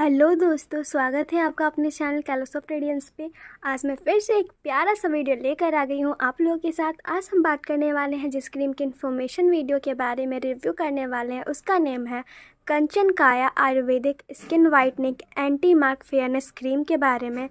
hello दोस्तों स्वागत है आपका अपने चैनल कैलोस रेडियंस पे आज मैं फिर से एक प्यारा सा वीडियो लेकर आ गई हूँ आप लोगों के साथ आज हम बात करने वाले हैं जिस क्रीम की इन्फॉर्मेशन वीडियो के बारे में रिव्यू करने वाले हैं उसका नेम है Kanchan Kaya ayurvedic skin whitening anti mark fairness cream के बारे में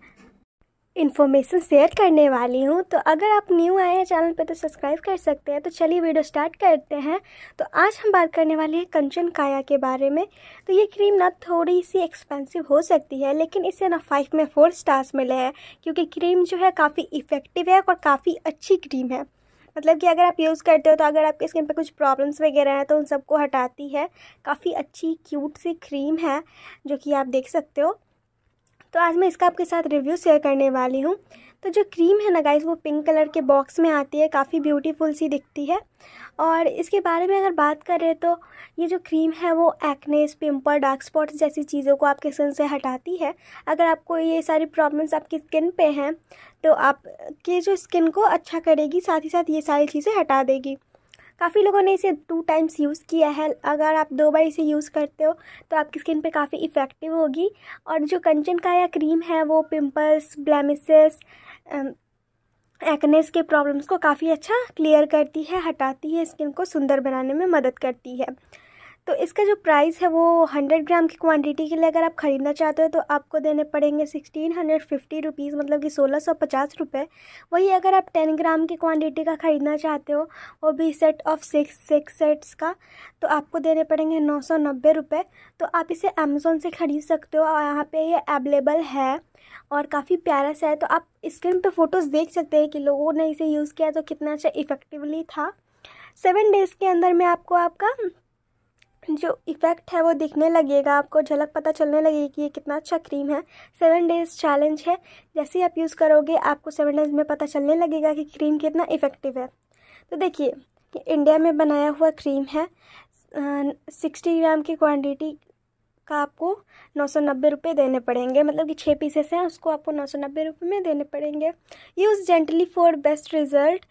इन्फॉर्मेशन शेयर करने वाली हूँ तो अगर आप न्यू आए हैं चैनल पे तो सब्सक्राइब कर सकते हैं तो चलिए वीडियो स्टार्ट करते हैं तो आज हम बात करने वाले हैं कंचन काया के बारे में तो ये क्रीम ना थोड़ी सी एक्सपेंसिव हो सकती है लेकिन इसे ना फाइव में फोर स्टार्स मिले हैं क्योंकि क्रीम जो है काफ़ी इफ़ेक्टिव है और काफ़ी अच्छी क्रीम है मतलब कि अगर आप यूज़ करते हो तो अगर आपके स्किन पे कुछ प्रॉब्लम्स वगैरह हैं तो उन सबको हटाती है काफ़ी अच्छी क्यूट सी क्रीम है जो कि आप देख सकते हो तो आज मैं इसका आपके साथ रिव्यू शेयर करने वाली हूँ तो जो क्रीम है ना गाइस वो पिंक कलर के बॉक्स में आती है काफ़ी ब्यूटीफुल सी दिखती है और इसके बारे में अगर बात करें तो ये जो क्रीम है वो एक्नेस पिंपल डार्क स्पॉट्स जैसी चीज़ों को आपके स्किन से हटाती है अगर आपको ये सारी प्रॉब्लम्स आपकी स्किन पे हैं तो आपके जो स्किन को अच्छा करेगी साथ ही साथ ये सारी चीज़ें हटा देगी काफ़ी लोगों ने इसे टू टाइम्स यूज़ किया है अगर आप दो बार इसे यूज़ करते हो तो आपकी स्किन पे काफ़ी इफ़ेक्टिव होगी और जो कंचन का या क्रीम है वो पिंपल्स ब्लैमिसेस एक्नेस के प्रॉब्लम्स को काफ़ी अच्छा क्लियर करती है हटाती है स्किन को सुंदर बनाने में मदद करती है तो इसका जो प्राइस है वो हंड्रेड ग्राम की क्वांटिटी के लिए अगर आप ख़रीदना चाहते हो तो आपको देने पड़ेंगे सिक्सटीन हंड्रेड फिफ्टी रुपीज़ मतलब कि सोलह सौ पचास रुपये वही अगर आप टेन ग्राम की क्वांटिटी का ख़रीदना चाहते हो वो भी set of six six sets का तो आपको देने पड़ेंगे नौ सौ नब्बे रुपये तो आप इसे अमेज़ोन से ख़रीद सकते हो और यहाँ पर ये अवेलेबल है और काफ़ी प्यारा सा है तो आप स्क्रीन पर फ़ोटोज़ देख सकते हैं कि लोगों ने इसे यूज़ किया तो कितना अच्छा इफ़ेक्टिवली था सेवन डेज़ के अंदर में आपको आपका जो इफ़ेक्ट है वो दिखने लगेगा आपको झलक पता चलने लगेगी कि ये कितना अच्छा क्रीम है सेवन डेज़ चैलेंज है जैसे ही आप यूज़ करोगे आपको सेवन डेज़ में पता चलने लगेगा कि क्रीम कितना इफ़ेक्टिव है तो देखिए इंडिया में बनाया हुआ क्रीम है सिक्सटी ग्राम की क्वांटिटी का आपको नौ सौ नब्बे रुपये देने पड़ेंगे मतलब कि छः पीसेस हैं उसको आपको नौ सौ नब्बे रुपये में देने पड़ेंगे use gently for best result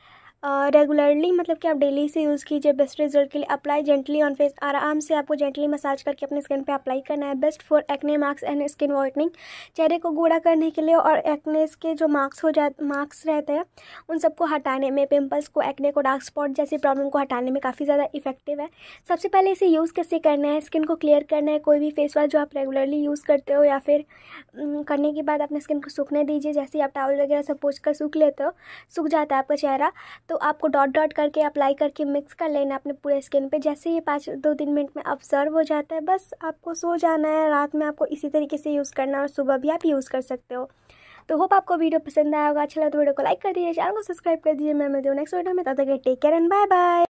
regularly uh, मतलब कि आप डेली से यूज़ कीजिए बेस्ट रिजल्ट के लिए अप्लाई जेंटली ऑन फेस आराम से आपको जेंटली मसाज करके अपने स्किन पे अप्लाई करना है best for acne marks and skin whitening चेहरे को गूढ़ा करने के लिए और एक्नेस के जो मार्क्स हो जा मार्क्स रहते हैं उन सबको हटाने में पिम्पल्स को एक्ने को डार्क स्पॉट जैसी प्रॉब्लम को हटाने में काफ़ी ज़्यादा इफेक्टिव है सबसे पहले इसे यूज़ कैसे करना है स्किन को क्लियर करना है कोई भी फेस वॉश जो आप रेगुलरली यूज़ करते हो या फिर करने के बाद अपने स्किन को सूखने दीजिए जैसे आप टावल वगैरह सब पोच कर सूख लेते हो सूख जाता है आपका चेहरा तो आपको डॉट डॉट करके अप्लाई करके मिक्स कर लेना अपने पूरे स्किन पे जैसे ये पाँच दो तीन मिनट में ऑब्जर्व हो जाता है बस आपको सो जाना है रात में आपको इसी तरीके से यूज़ करना और सुबह भी आप यूज़ कर सकते हो तो होप आपको वीडियो पसंद आया होगा अच्छा लगा तो वीडियो को लाइक कर दीजिए चैनल को सब्सक्राइब कर दीजिए मैं मिलती हूँ नेक्स्ट वीडियो में तब तक take care and bye bye